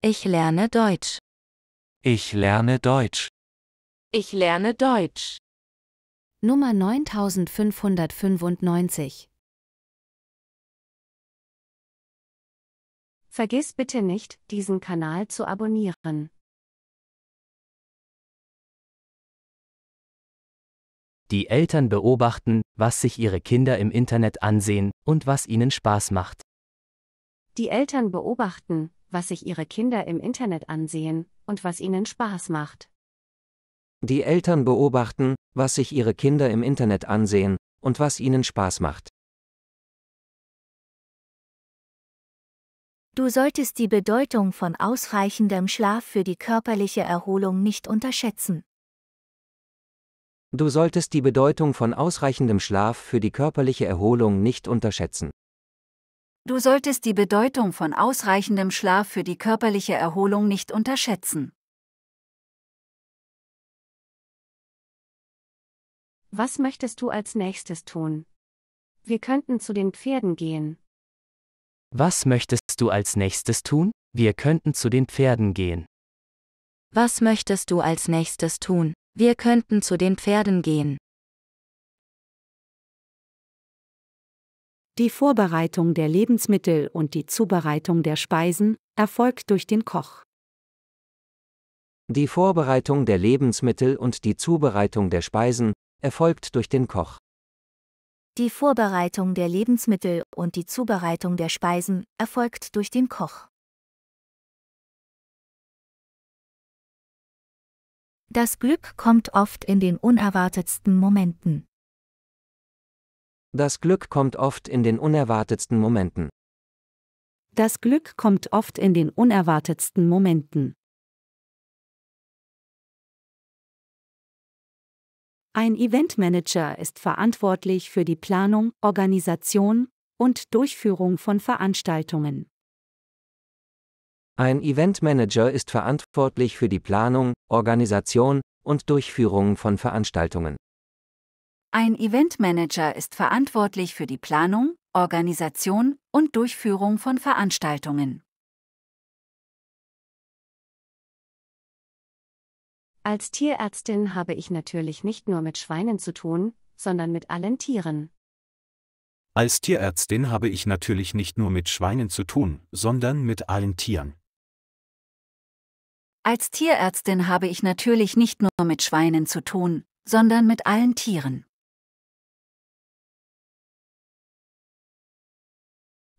Ich lerne Deutsch. Ich lerne Deutsch. Ich lerne Deutsch. Nummer 9595. Vergiss bitte nicht, diesen Kanal zu abonnieren. Die Eltern beobachten, was sich ihre Kinder im Internet ansehen und was ihnen Spaß macht. Die Eltern beobachten, was sich ihre Kinder im Internet ansehen und was ihnen Spaß macht. Die Eltern beobachten, was sich ihre Kinder im Internet ansehen und was ihnen Spaß macht. Du solltest die Bedeutung von ausreichendem Schlaf für die körperliche Erholung nicht unterschätzen. Du solltest die Bedeutung von ausreichendem Schlaf für die körperliche Erholung nicht unterschätzen. Du solltest die Bedeutung von ausreichendem Schlaf für die körperliche Erholung nicht unterschätzen. Was möchtest du als nächstes tun? Wir könnten zu den Pferden gehen. Was möchtest du als nächstes tun? Wir könnten zu den Pferden gehen. Was möchtest du als nächstes tun? Wir könnten zu den Pferden gehen. Die Vorbereitung der Lebensmittel und die Zubereitung der Speisen erfolgt durch den Koch. Die Vorbereitung der Lebensmittel und die Zubereitung der Speisen erfolgt durch den Koch. Die Vorbereitung der Lebensmittel und die Zubereitung der Speisen erfolgt durch den Koch. Das Glück kommt oft in den unerwartetsten Momenten. Das Glück kommt oft in den unerwartetsten Momenten. Das Glück kommt oft in den unerwartetsten Momenten. Ein Eventmanager ist verantwortlich für die Planung, Organisation und Durchführung von Veranstaltungen. Ein Eventmanager ist verantwortlich für die Planung, Organisation und Durchführung von Veranstaltungen. Ein Eventmanager ist verantwortlich für die Planung, Organisation und Durchführung von Veranstaltungen. Als Tierärztin habe ich natürlich nicht nur mit Schweinen zu tun, sondern mit allen Tieren. Als Tierärztin habe ich natürlich nicht nur mit Schweinen zu tun, sondern mit allen Tieren. Als Tierärztin habe ich natürlich nicht nur mit Schweinen zu tun, sondern mit allen Tieren.